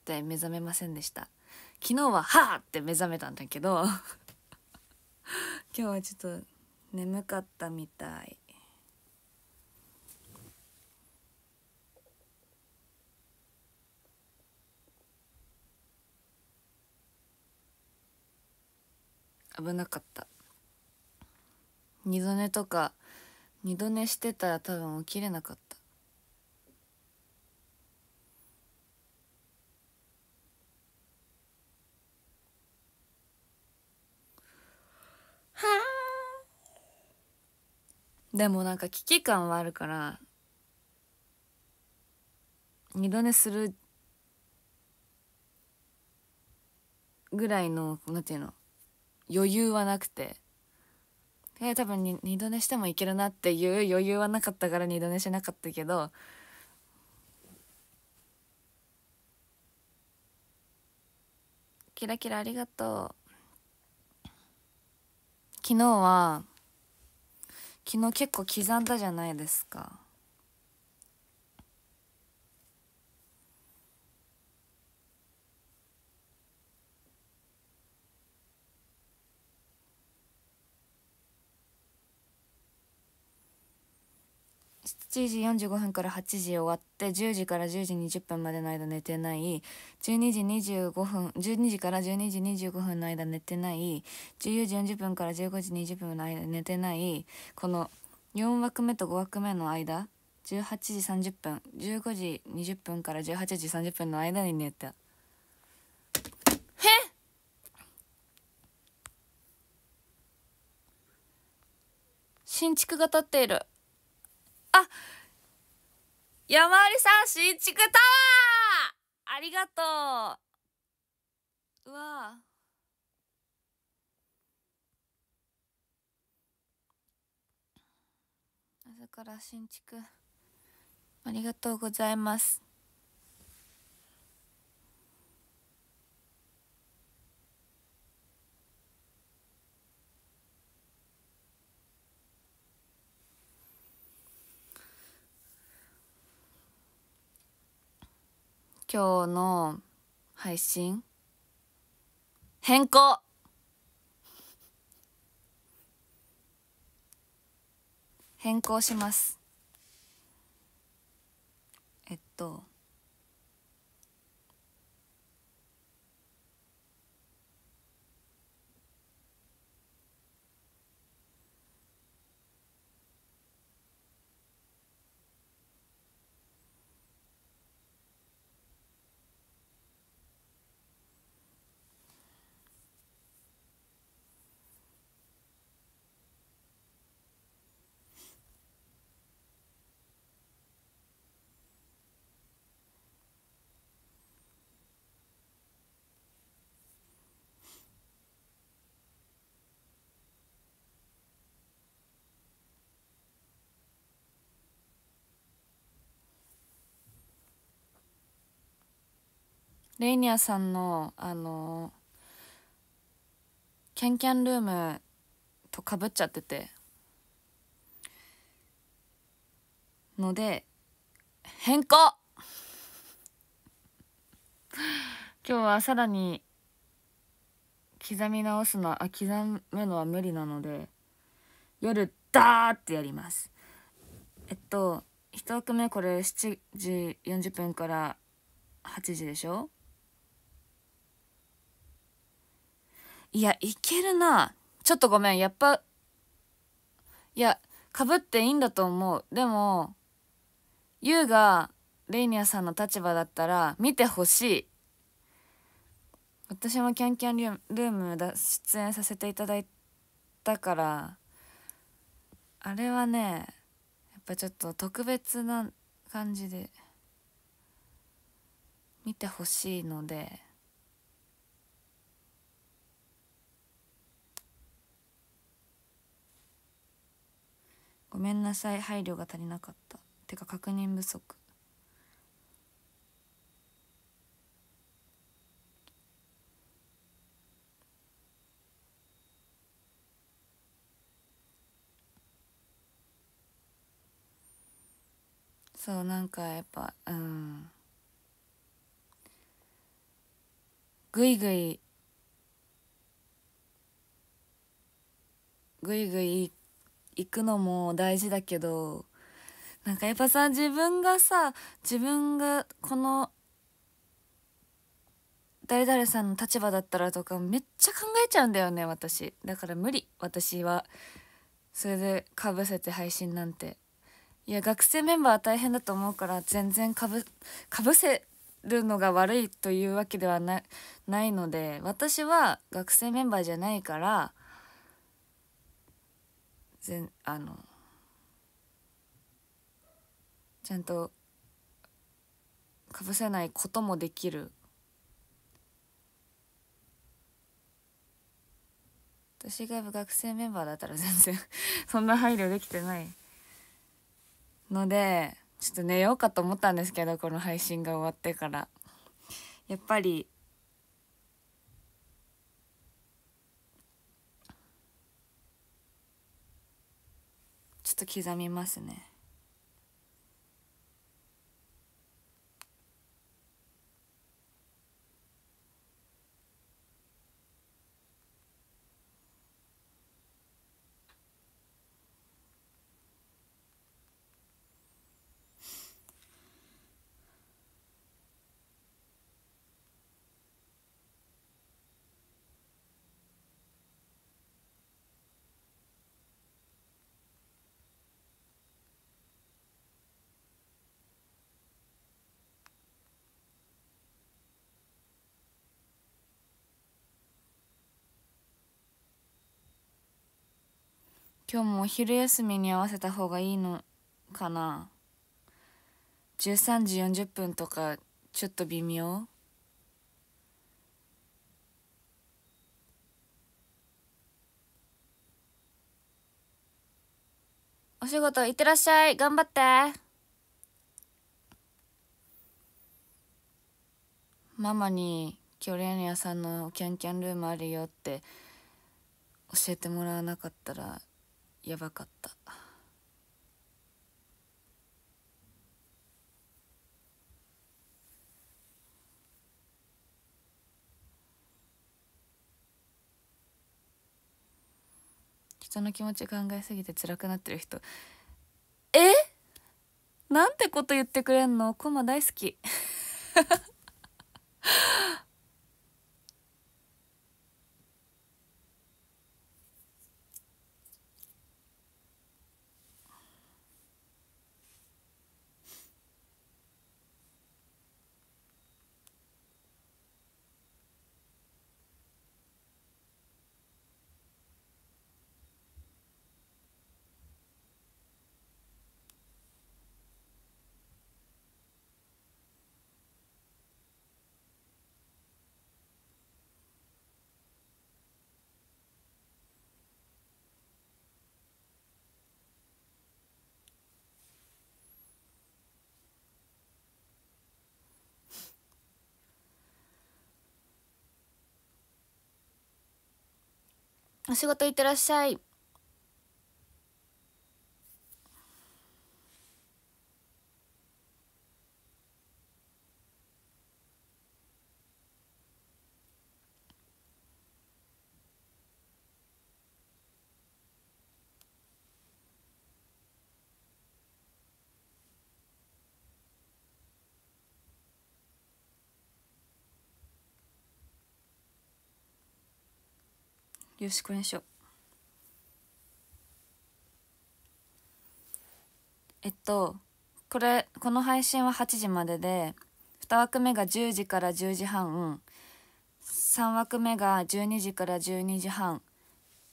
って目覚めませんでした昨日は「はあ!」って目覚めたんだけど今日はちょっと眠かったみたい危なかった二度寝とか二度寝してたら多分起きれなかったでもなんか危機感はあるから二度寝するぐらいのなんていうの余裕はなくてえー、多分二度寝してもいけるなっていう余裕はなかったから二度寝しなかったけどキラキラありがとう昨日は昨日結構刻んだじゃないですか7時45分から8時終わって10時から10時20分までの間寝てない12時25分12時から12時25分の間寝てない14時40分から15時20分の間寝てないこの4枠目と5枠目の間18時30分15時20分から18時30分の間に寝た。新築が建っているあ山ありさん新築タワーありがとううわ朝から新築ありがとうございます今日の配信変更変更しますえっとレイニアさんのあのキャンキャンルームとかぶっちゃっててので変更 今日はさらに刻み直すのあ刻むのは無理なので夜ダーってやりますえっと1枠目これ7時40分から8時でしょいや、いけるな。ちょっとごめん。やっぱ、いや、かぶっていいんだと思う。でも、ユウがレイニアさんの立場だったら見てほしい。私もキャンキャンルームだ出演させていただいたから、あれはね、やっぱちょっと特別な感じで見てほしいので。ごめんなさい配慮が足りなかったてか確認不足そうなんかやっぱうんぐいぐいぐいぐい行くのも大事だけどなんかやっぱさ自分がさ自分がこの誰々さんの立場だったらとかめっちゃ考えちゃうんだよね私だから無理私はそれでかぶせて配信なんていや学生メンバーは大変だと思うから全然かぶかぶせるのが悪いというわけではないので私は学生メンバーじゃないから全あのちゃんとかぶせないこともできる私が学生メンバーだったら 全然そんな配慮できてないのでちょっと寝ようかと思ったんですけどこの配信が終わってからやっぱりと刻みますね今日もお昼休みに合わせた方がいいのかな13時40分とかちょっと微妙お仕事いってらっしゃい頑張ってママに今日レーニアさんのキャンキャンルームあるよって教えてもらわなかったらやばかった人の気持ち考えすぎて辛くなってる人えなんてこと言ってくれんのコマ大好きお仕事いってらっしゃい。よろしくお願いしますえっとこれこの配信は8時までで2枠目が10時から10時半3枠目が12時から12時半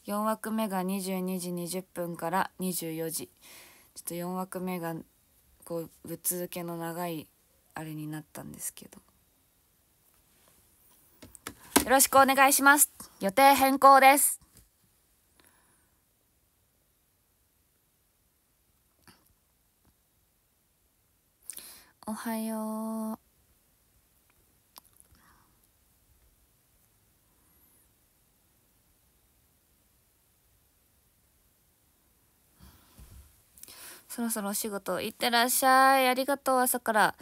4枠目が22時20分から24時ちょっと4枠目がこうぶっ続けの長いあれになったんですけどよろしくお願いします。予定変更です。おはよう。そろそろお仕事行ってらっしゃい。ありがとう、朝から。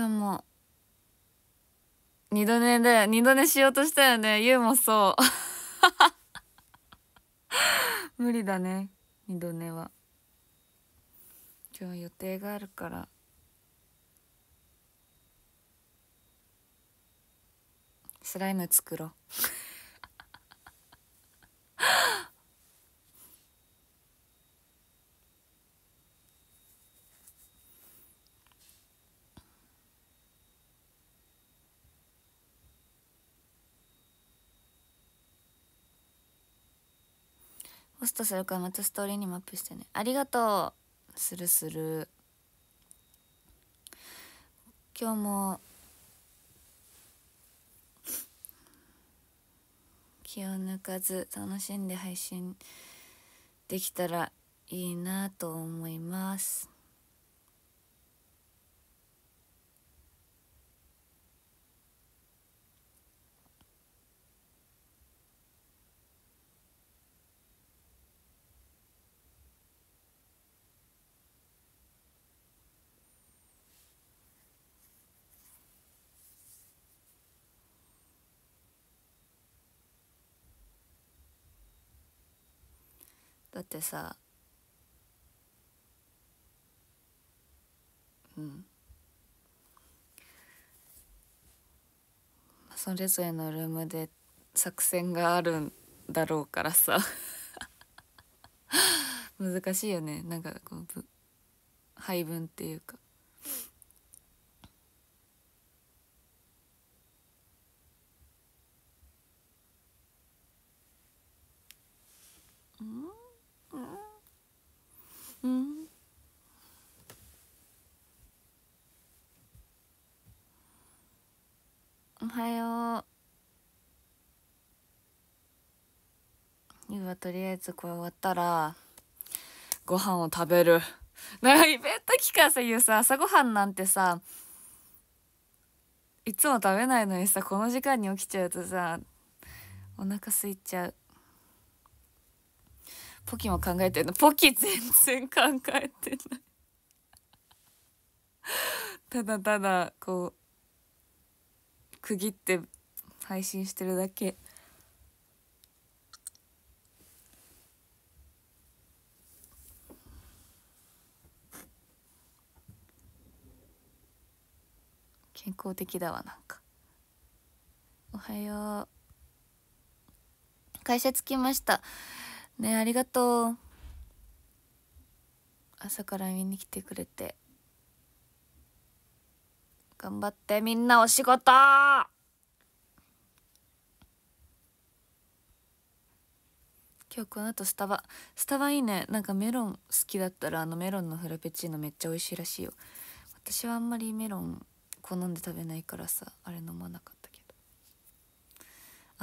今日も二度寝で二度寝しようとしたよねゆうもそう 無理だね二度寝は今日予定があるからスライム作ろうホストするからまたストーリーにもアップしてねありがとうするする今日も気を抜かず楽しんで配信できたらいいなと思います。だってさうんそれぞれのルームで作戦があるんだろうからさ 難しいよねなんかこう配分っていうか。うんうんおはようゆうはとりあえずこれ終わったらご飯を食べるなんかイベント期間さいうさ朝ごはんなんてさいつも食べないのにさこの時間に起きちゃうとさお腹空いちゃう。ポキも考えてのポキ全然考えてないただただこう区切って配信してるだけ健康的だわなんかおはよう会社着きましたねありがとう朝から見に来てくれて頑張ってみんなお仕事今日この後スタバスタバいいねなんかメロン好きだったらあのメロンのフラペチーノめっちゃ美味しいらしいよ私はあんまりメロン好んで食べないからさあれ飲まなかったけど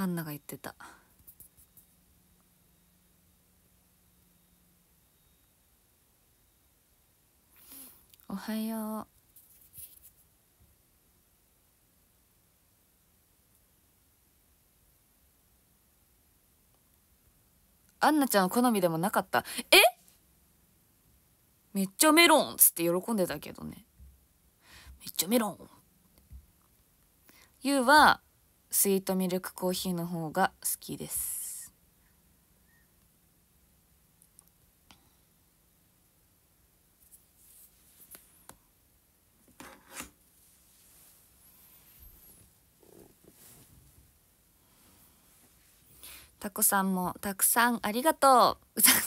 アンナが言ってたおはよう。アンちゃん好みでもなかったえめっちゃメロンっつって喜んでたけどねめっちゃメロンユウはスイートミルクコーヒーの方が好きですタコさんもたくさんありがと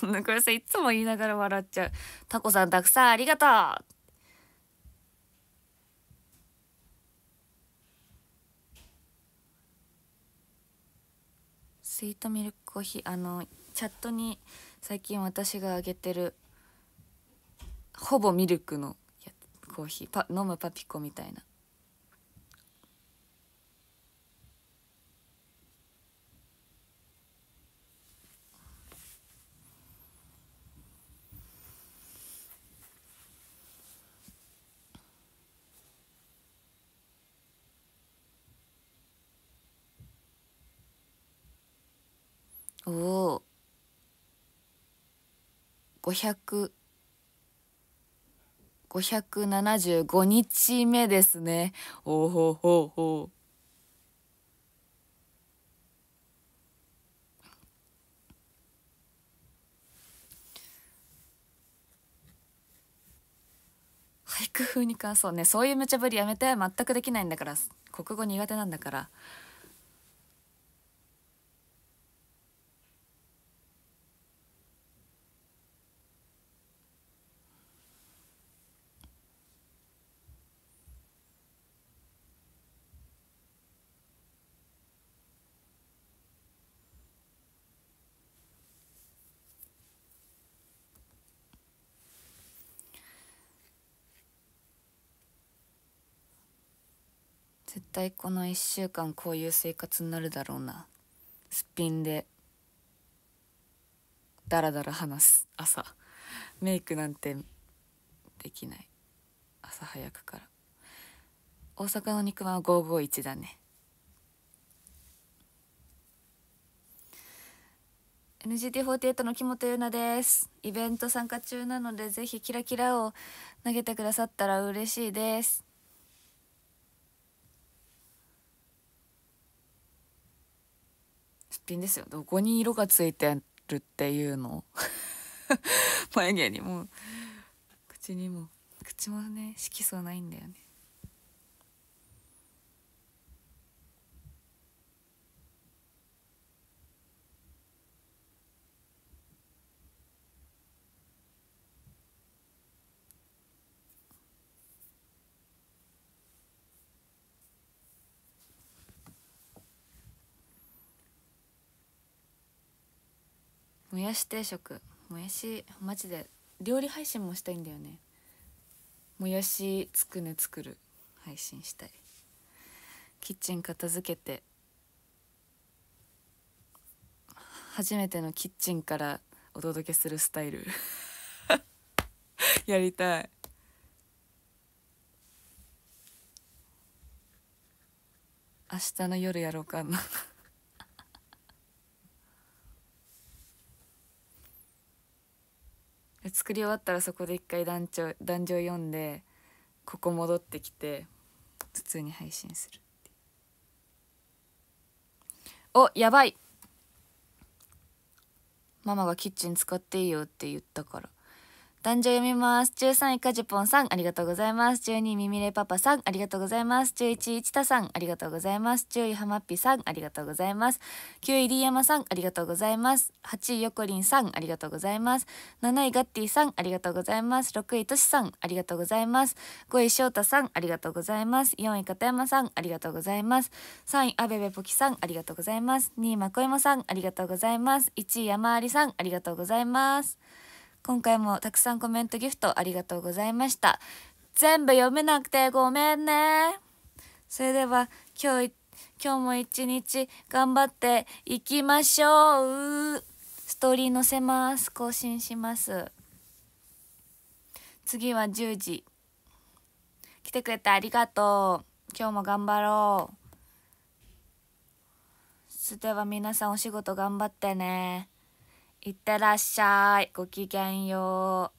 う。これさ、いつも言いながら笑っちゃう。タコさんたくさんありがとう。スイートミルクコーヒー、あの、チャットに最近私があげてる、ほぼミルクのコーヒー、パ飲むパピコみたいな。を575日目ですね。おほほほ。俳句風に感想ねそういう無茶ぶりやめて全くできないんだから国語苦手なんだから絶対この1週間こういう生活になるだろうなすっぴんでダラダラ話す朝メイクなんてできない朝早くから大阪の肉まんは551だね NGT48 の木本優奈ですイベント参加中なのでぜひキラキラを投げてくださったら嬉しいです品ですよどこに色がついてるっていうの 眉毛にも口にも口もね色素ないんだよねやし定食もやしマジで料理配信もしたいんだよねもやしつくね作る配信したいキッチン片付けて初めてのキッチンからお届けするスタイル やりたい明日の夜やろうかな作り終わったらそこで一回壇上壇上読んでここ戻ってきて普通に配信するおやばいママがキッチン使っていいよって言ったから男女読みます。13位かじぽんさん、ありがとうございます。12位みみれパパさん、ありがとうございます。11位ちたさん、ありがとうございます。10位はまっぴさん、ありがとうございます。9位りやまさん、ありがとうございます。8位よこりんさん、ありがとうございます。7位ガッティさん、ありがとうございます。6位としさん、ありがとうございます。5位しょうたさん、ありがとうございます。4位片山さん、ありがとうございます。3位あべべぽきさん、ありがとうございます。2位まこいもさん、ありがとうございます。1位山ありさん、ありがとうございます。今回もたくさんコメントギフトありがとうございました。全部読めなくてごめんね。それでは今日、今日も一日頑張っていきましょう。ストーリー載せます。更新します。次は10時。来てくれてありがとう。今日も頑張ろう。それでは皆さんお仕事頑張ってね。いってらっしゃい。ごきげんよう。